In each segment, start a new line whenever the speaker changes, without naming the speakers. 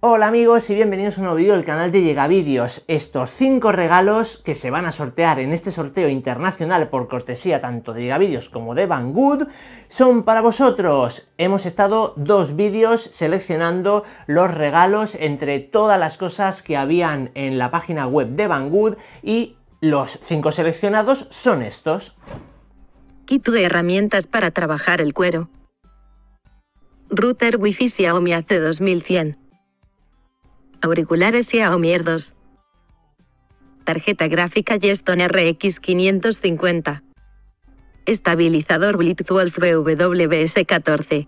Hola amigos y bienvenidos a un nuevo vídeo del canal de Llega Estos 5 regalos que se van a sortear en este sorteo internacional por cortesía tanto de Llega como de Banggood son para vosotros. Hemos estado dos vídeos seleccionando los regalos entre todas las cosas que habían en la página web de Banggood y los 5 seleccionados son estos. Kit de
herramientas para trabajar el cuero. Router Wifi Xiaomi AC 2100 auriculares y mierdos. Tarjeta gráfica Geston RX 550. Estabilizador Blitzwolf
WBS14.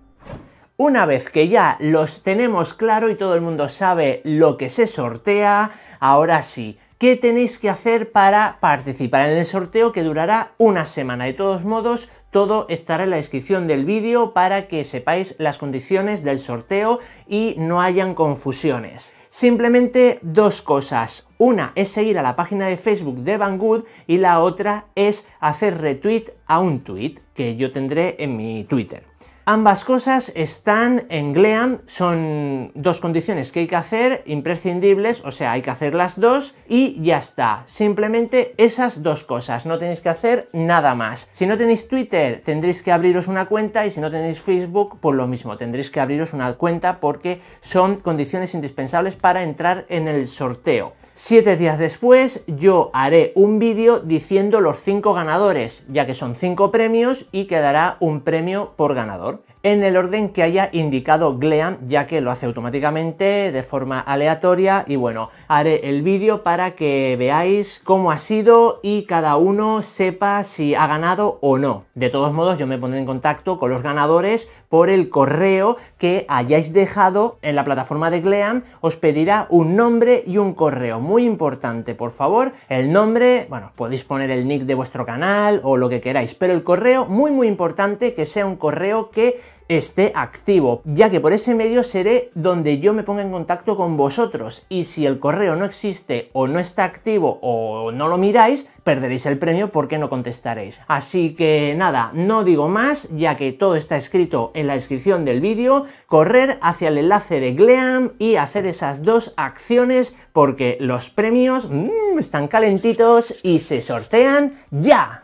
Una vez que ya los tenemos claro y todo el mundo sabe lo que se sortea, ahora sí, qué tenéis que hacer para participar en el sorteo que durará una semana. De todos modos, todo estará en la descripción del vídeo para que sepáis las condiciones del sorteo y no hayan confusiones. Simplemente dos cosas. Una es seguir a la página de Facebook de Van y la otra es hacer retweet a un tweet que yo tendré en mi Twitter. Ambas cosas están en Gleam, son dos condiciones que hay que hacer, imprescindibles, o sea, hay que hacer las dos y ya está. Simplemente esas dos cosas, no tenéis que hacer nada más. Si no tenéis Twitter, tendréis que abriros una cuenta y si no tenéis Facebook, pues lo mismo, tendréis que abriros una cuenta porque son condiciones indispensables para entrar en el sorteo. Siete días después yo haré un vídeo diciendo los cinco ganadores, ya que son cinco premios y quedará un premio por ganador en el orden que haya indicado Gleam, ya que lo hace automáticamente de forma aleatoria y bueno, haré el vídeo para que veáis cómo ha sido y cada uno sepa si ha ganado o no. De todos modos, yo me pondré en contacto con los ganadores por el correo que hayáis dejado en la plataforma de Gleam, os pedirá un nombre y un correo, muy importante, por favor, el nombre, bueno, podéis poner el nick de vuestro canal o lo que queráis, pero el correo, muy muy importante, que sea un correo que esté activo, ya que por ese medio seré donde yo me ponga en contacto con vosotros y si el correo no existe o no está activo o no lo miráis, perderéis el premio porque no contestaréis. Así que nada, no digo más, ya que todo está escrito en la descripción del vídeo, correr hacia el enlace de Gleam y hacer esas dos acciones porque los premios mm, están calentitos y se sortean ya.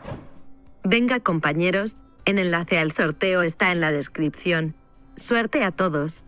Venga compañeros, el enlace
al sorteo está en la descripción. Suerte a todos.